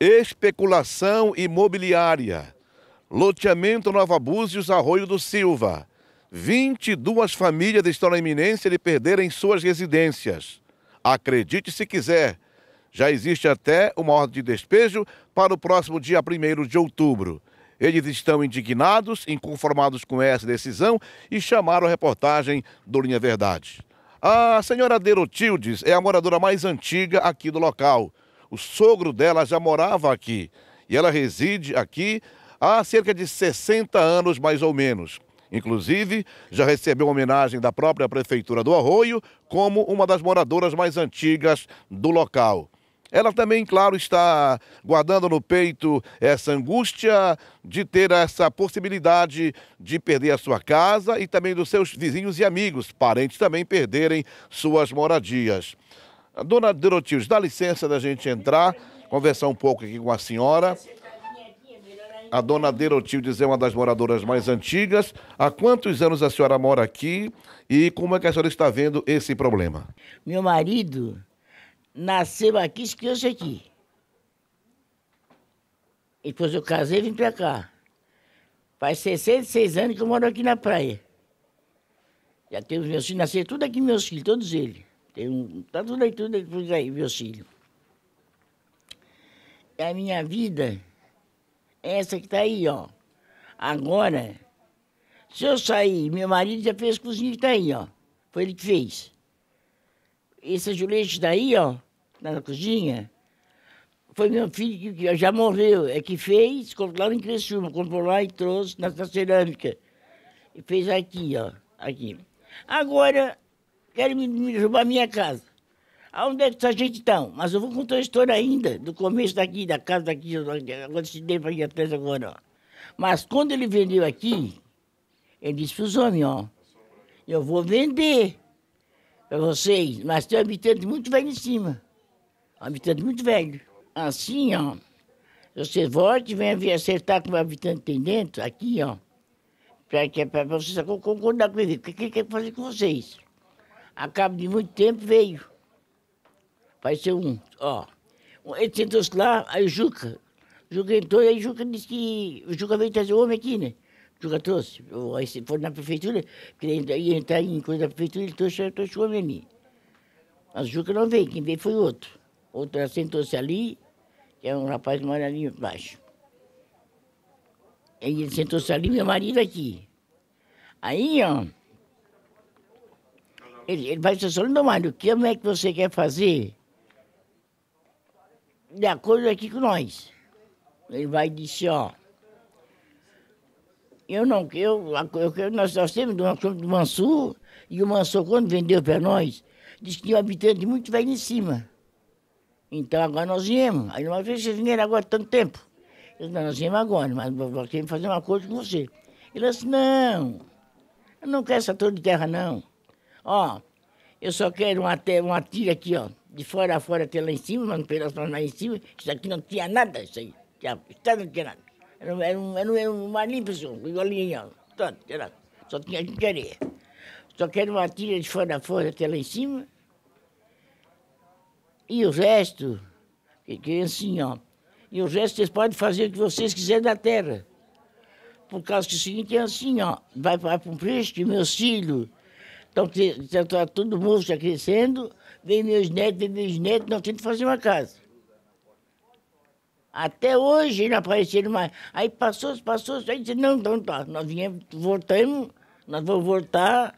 especulação imobiliária, loteamento Nova Búzios, Arroio do Silva. 22 famílias estão na iminência de perderem suas residências. Acredite se quiser, já existe até uma ordem de despejo para o próximo dia 1 de outubro. Eles estão indignados, inconformados com essa decisão e chamaram a reportagem do Linha Verdade. A senhora Derotildes é a moradora mais antiga aqui do local. O sogro dela já morava aqui e ela reside aqui há cerca de 60 anos, mais ou menos. Inclusive, já recebeu homenagem da própria Prefeitura do Arroio como uma das moradoras mais antigas do local. Ela também, claro, está guardando no peito essa angústia de ter essa possibilidade de perder a sua casa e também dos seus vizinhos e amigos, parentes também perderem suas moradias. Dona Dorotius, dá licença da gente entrar, conversar um pouco aqui com a senhora. A dona Derotildes é uma das moradoras mais antigas. Há quantos anos a senhora mora aqui e como é que a senhora está vendo esse problema? Meu marido nasceu aqui, se aqui. E depois eu casei e vim para cá. Faz 66 anos que eu moro aqui na praia. Já tenho os meus filhos, nasceram tudo aqui meus filhos, todos eles. Tem um, tá tudo aí, tudo aí, tudo filho meus filhos. A minha vida é essa que está aí, ó. Agora, se eu sair, meu marido já fez cozinha que está aí, ó. Foi ele que fez. Esse ajulejo daí, tá ó, na cozinha, foi meu filho que já morreu, é que fez, lá em Criciúma, comprou lá e trouxe na, na cerâmica. E fez aqui, ó, aqui. Agora, querem me, me minha casa. Aonde é que essa gente está? Mas eu vou contar a história ainda, do começo daqui, da casa daqui, agora se dei para ir atrás agora. Ó. Mas quando ele vendeu aqui, ele disse para os homens, ó, eu vou vender para vocês, mas tem um habitante muito velho em cima. Um habitante muito velho. Assim, ó, você volte e vem acertar com o habitante tem dentro, aqui, ó, para vocês concordar com ele. O que ele quer fazer com vocês? a cabo de muito tempo veio. ser um, ó. Ele sentou-se lá, aí o Juca. O Juca entrou e aí o Juca disse que. O Juca veio trazer o homem aqui, né? O Juca trouxe. Aí foi na prefeitura, porque ele ia entrar em coisa da prefeitura, ele trouxe, trouxe o homem ali. Mas o Juca não veio, quem veio foi outro. Outro sentou-se ali, que é um rapaz que mora ali embaixo. Aí ele sentou-se ali, meu marido aqui. Aí, ó. Ele, ele vai dizer assim, Mário, o que é que você quer fazer? De acordo aqui com nós. Ele vai dizer, ó, eu não, eu, eu nós, nós temos uma coisa do Mansur, e o Mansur, quando vendeu para nós, disse que tinha um habitante muito velho em cima. Então agora nós viemos. Aí vez vocês dinheiro agora tanto tempo. Eu disse, nós viemos agora, mas nós queremos fazer um acordo com você. Ele disse, não, eu não quero essa torre de terra, não. Ó, eu só quero uma, uma tira aqui, ó. De fora a fora até lá em cima, mas um pedaço mais lá em cima. Isso aqui não tinha nada, isso aí. Tinha, não tinha nada. Era, era, um, era, um, era uma limpa, igualinha, ó. só tinha que querer. Só quero uma tira de fora a fora até lá em cima. E o resto, que, que é assim, ó. E o resto vocês podem fazer o que vocês quiserem da terra. Por causa que o seguinte é assim, ó. Vai, vai para um preço que meus filhos então, tá todo tudo está crescendo, vem meus netos, vem meus netos, nós temos que fazer uma casa. Até hoje não apareceram mais. Aí passou, passou, aí disse, não, então tá, nós viemos, voltamos, nós vamos voltar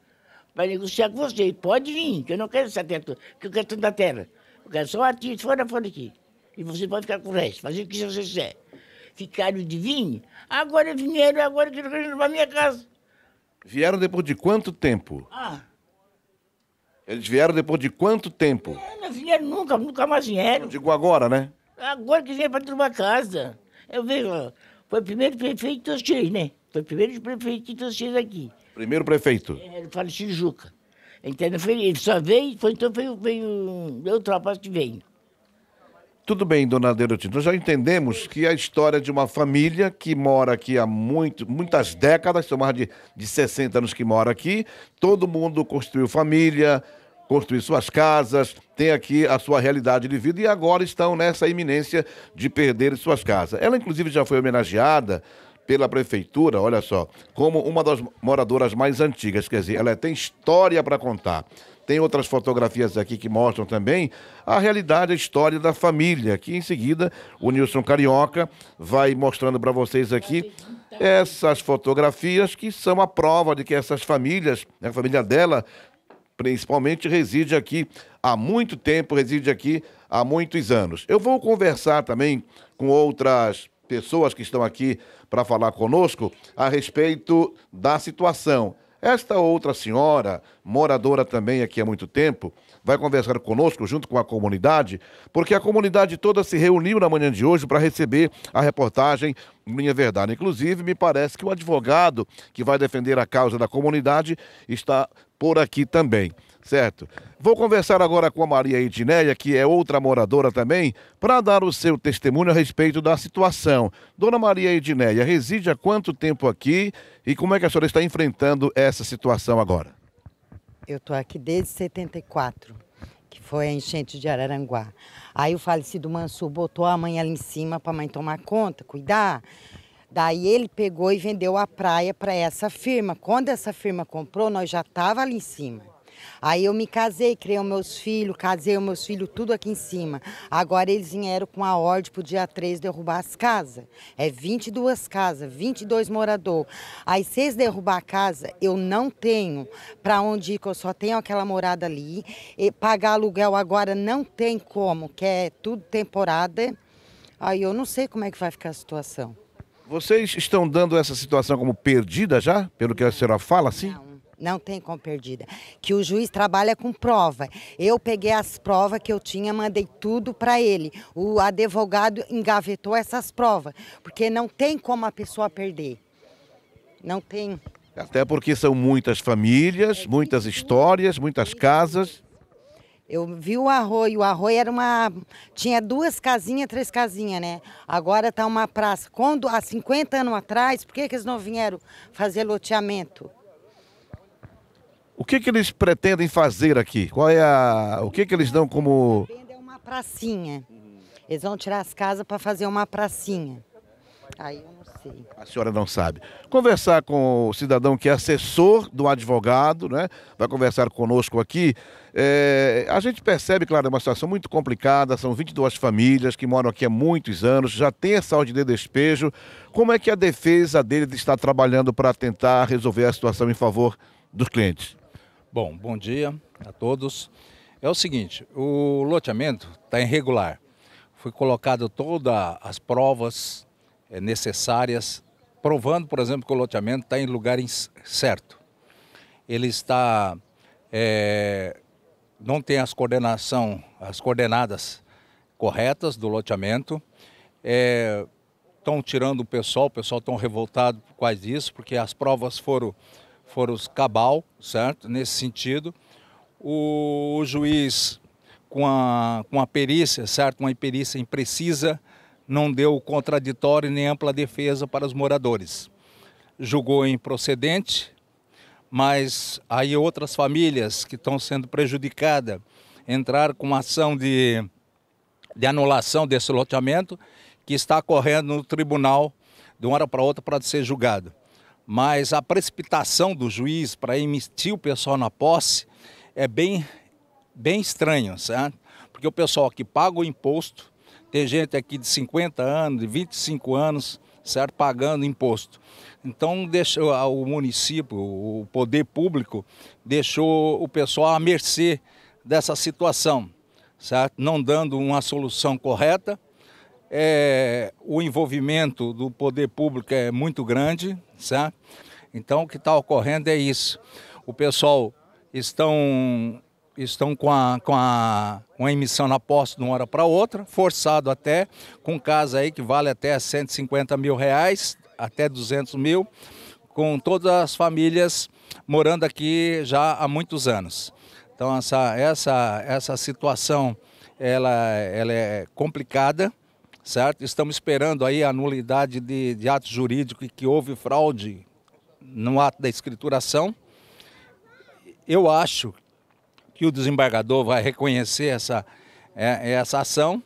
para negociar com vocês. Pode vir, que eu não quero essa criatura, que eu quero tanto da terra. Eu quero só artista, fora, fora aqui. E vocês podem ficar com o resto, fazer o que vocês quiserem. Ficaram de vinho, agora vieram, agora que eu quero para minha casa. Vieram depois de quanto tempo? Ah, eles vieram depois de quanto tempo? não vieram nunca, nunca mais vieram. Eu digo agora, né? Agora que vieram para tua casa. Eu vejo, foi o primeiro prefeito que eu né? Foi o primeiro prefeito que eu aqui. Primeiro prefeito? É, ele fala Juca. Então, ele só veio, foi, então veio, eu um, outro rapaz que veio. Tudo bem, dona Derotin. Nós já entendemos que a história de uma família que mora aqui há muito, muitas décadas, são mais de, de 60 anos que mora aqui, todo mundo construiu família, construir suas casas, tem aqui a sua realidade de vida e agora estão nessa iminência de perder suas casas. Ela, inclusive, já foi homenageada pela prefeitura, olha só, como uma das moradoras mais antigas, quer dizer, ela tem história para contar. Tem outras fotografias aqui que mostram também a realidade, a história da família, que em seguida o Nilson Carioca vai mostrando para vocês aqui essas fotografias que são a prova de que essas famílias, né, a família dela, principalmente, reside aqui há muito tempo, reside aqui há muitos anos. Eu vou conversar também com outras pessoas que estão aqui para falar conosco a respeito da situação. Esta outra senhora, moradora também aqui há muito tempo, vai conversar conosco junto com a comunidade, porque a comunidade toda se reuniu na manhã de hoje para receber a reportagem Minha Verdade. Inclusive, me parece que o advogado que vai defender a causa da comunidade está por aqui também certo? Vou conversar agora com a Maria Edneia, que é outra moradora também, para dar o seu testemunho a respeito da situação. Dona Maria Edneia, reside há quanto tempo aqui e como é que a senhora está enfrentando essa situação agora? Eu estou aqui desde 74, que foi a enchente de Araranguá. Aí o falecido Mansur botou a mãe ali em cima para a mãe tomar conta, cuidar. Daí ele pegou e vendeu a praia para essa firma. Quando essa firma comprou, nós já estava ali em cima. Aí eu me casei, criei os meus filhos, casei os meus filhos tudo aqui em cima. Agora eles vieram com a ordem o dia 3 derrubar as casas. É 22 casas, 22 morador. Aí se eles derrubar a casa, eu não tenho para onde ir, que eu só tenho aquela morada ali. E pagar aluguel agora não tem como, que é tudo temporada. Aí eu não sei como é que vai ficar a situação. Vocês estão dando essa situação como perdida já? Pelo que a senhora fala, sim. Não, não tem como perdida. Que o juiz trabalha com prova. Eu peguei as provas que eu tinha, mandei tudo para ele. O advogado engavetou essas provas, porque não tem como a pessoa perder. Não tem. Até porque são muitas famílias, muitas histórias, muitas casas. Eu vi o arroio, o arroio era uma. tinha duas casinhas, três casinhas, né? Agora está uma praça. Quando, há 50 anos atrás, por que, que eles não vieram fazer loteamento? O que, que eles pretendem fazer aqui? Qual é a. O que, que eles dão como. É uma pracinha. Eles vão tirar as casas para fazer uma pracinha. Aí eu não sei. A senhora não sabe. Conversar com o cidadão que é assessor do advogado, né? Vai conversar conosco aqui. É, a gente percebe, claro, é uma situação muito complicada. São 22 famílias que moram aqui há muitos anos, já tem essa ordem de despejo. Como é que a defesa dele está trabalhando para tentar resolver a situação em favor dos clientes? Bom, bom dia a todos. É o seguinte, o loteamento está irregular. Foi colocado todas as provas eh, necessárias, provando, por exemplo, que o loteamento está em lugar certo. Ele está é, não tem as coordenação, as coordenadas corretas do loteamento. Estão eh, é, tirando o pessoal, o pessoal estão revoltado por quase isso, porque as provas foram foram os cabal, certo? Nesse sentido. O, juiz, com a, com a perícia, certo? Uma perícia imprecisa, não deu contraditório nem ampla defesa para os moradores. Julgou improcedente, mas aí outras famílias que estão sendo prejudicadas entraram com ação de, de anulação desse loteamento que está correndo no tribunal de uma hora para outra para ser julgado mas a precipitação do juiz para emitir o pessoal na posse é bem, bem estranho, certo? Porque o pessoal que paga o imposto, tem gente aqui de 50 anos, de 25 anos, certo? Pagando imposto. Então deixou o município, o poder público, deixou o pessoal à mercê dessa situação, certo? Não dando uma solução correta é, o envolvimento do poder público é muito grande, sabe? Então, o que está ocorrendo é isso. O pessoal estão, estão com, a, com, a, uma emissão na posse de uma hora para outra, forçado até, com casa aí que vale até 150 mil reais, até 200 mil, com todas as famílias morando aqui já há muitos anos. Então, essa, essa, essa situação ela, ela é complicada certo? Estamos esperando aí a nulidade de, de ato jurídico e que houve fraude no ato da escrituração. Eu acho que o desembargador vai reconhecer essa, é, essa ação,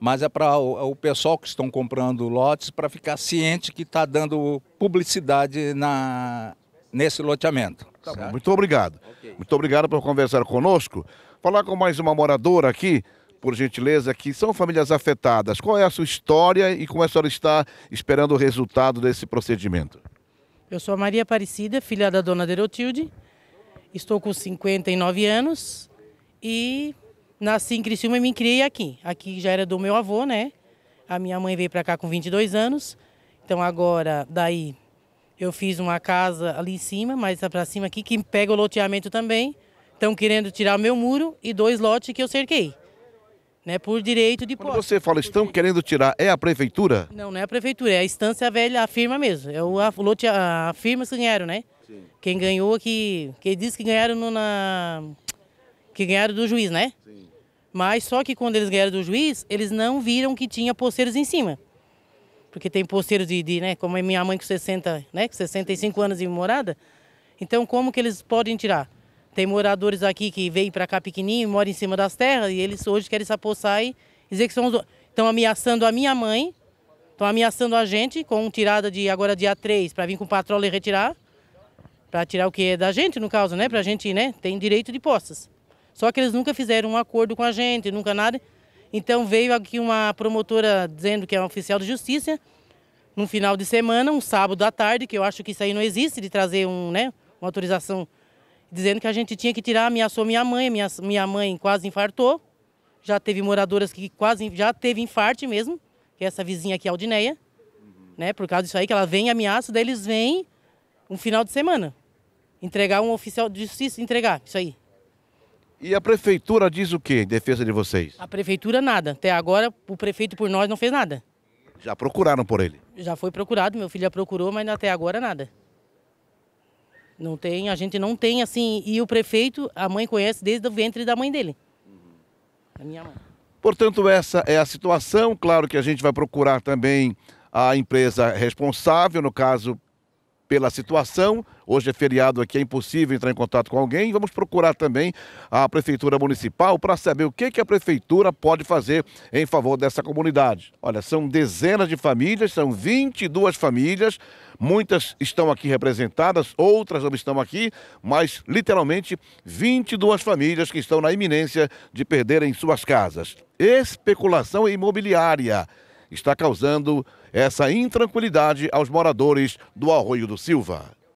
mas é para o, o, pessoal que estão comprando lotes para ficar ciente que está dando publicidade na, nesse loteamento. Tá muito obrigado. Okay. Muito obrigado por conversar conosco. Falar com mais uma moradora aqui por gentileza, que são famílias afetadas. Qual é a sua história e como a senhora está esperando o resultado desse procedimento? Eu sou a Maria Aparecida, filha da dona Derotilde. Estou com 59 anos e nasci em Criciúma e me criei aqui. Aqui já era do meu avô, né? A minha mãe veio para cá com 22 anos. Então agora, daí, eu fiz uma casa ali em cima, mas para cima aqui, que pega o loteamento também. Estão querendo tirar meu muro e dois lotes que eu cerquei né, por direito de Quando você fala, estão querendo tirar, é a prefeitura? Não, não é a prefeitura, é a instância velha, a firma mesmo. É o, a, lote, a, a firma que ganharam, né? Sim. Quem ganhou que. Quem disse que ganharam no, na. Que ganharam do juiz, né? Sim. Mas só que quando eles ganharam do juiz, eles não viram que tinha posseiros em cima. Porque tem posseiros de, de né? Como é minha mãe com 60, né? Com 65 anos de morada. Então como que eles podem tirar? Tem moradores aqui que vêm para cá pequenininho, mora em cima das terras e eles hoje querem se apossar e dizer que os... estão ameaçando a minha mãe, estão ameaçando a gente com tirada de agora dia 3 para vir com patrulha e retirar, para tirar o que é da gente no caso, né? Para a gente, né? Tem direito de poças. Só que eles nunca fizeram um acordo com a gente, nunca nada. Então veio aqui uma promotora dizendo que é um oficial de justiça, num final de semana, um sábado à tarde, que eu acho que isso aí não existe, de trazer um, né, uma autorização dizendo que a gente tinha que tirar, ameaçou minha mãe, minha, minha mãe quase infartou, já teve moradoras que quase, já teve infarte mesmo, que é essa vizinha aqui, Aldineia, né, por causa disso aí, que ela vem e ameaça, daí eles vêm um final de semana, entregar um oficial de justiça, entregar isso aí. E a prefeitura diz o que em defesa de vocês? A prefeitura nada, até agora o prefeito por nós não fez nada. Já procuraram por ele? Já foi procurado, meu filho já procurou, mas até agora nada. Não tem, a gente não tem assim. E o prefeito, a mãe conhece desde o ventre da mãe dele. A minha mãe. Portanto, essa é a situação. Claro que a gente vai procurar também a empresa responsável, no caso pela situação. Hoje é feriado aqui, é impossível entrar em contato com alguém. Vamos procurar também a Prefeitura Municipal para saber o que, que a Prefeitura pode fazer em favor dessa comunidade. Olha, são dezenas de famílias, são 22 famílias. Muitas estão aqui representadas, outras não estão aqui, mas literalmente 22 famílias que estão na iminência de perderem suas casas. Especulação imobiliária está causando essa intranquilidade aos moradores do Arroio do Silva.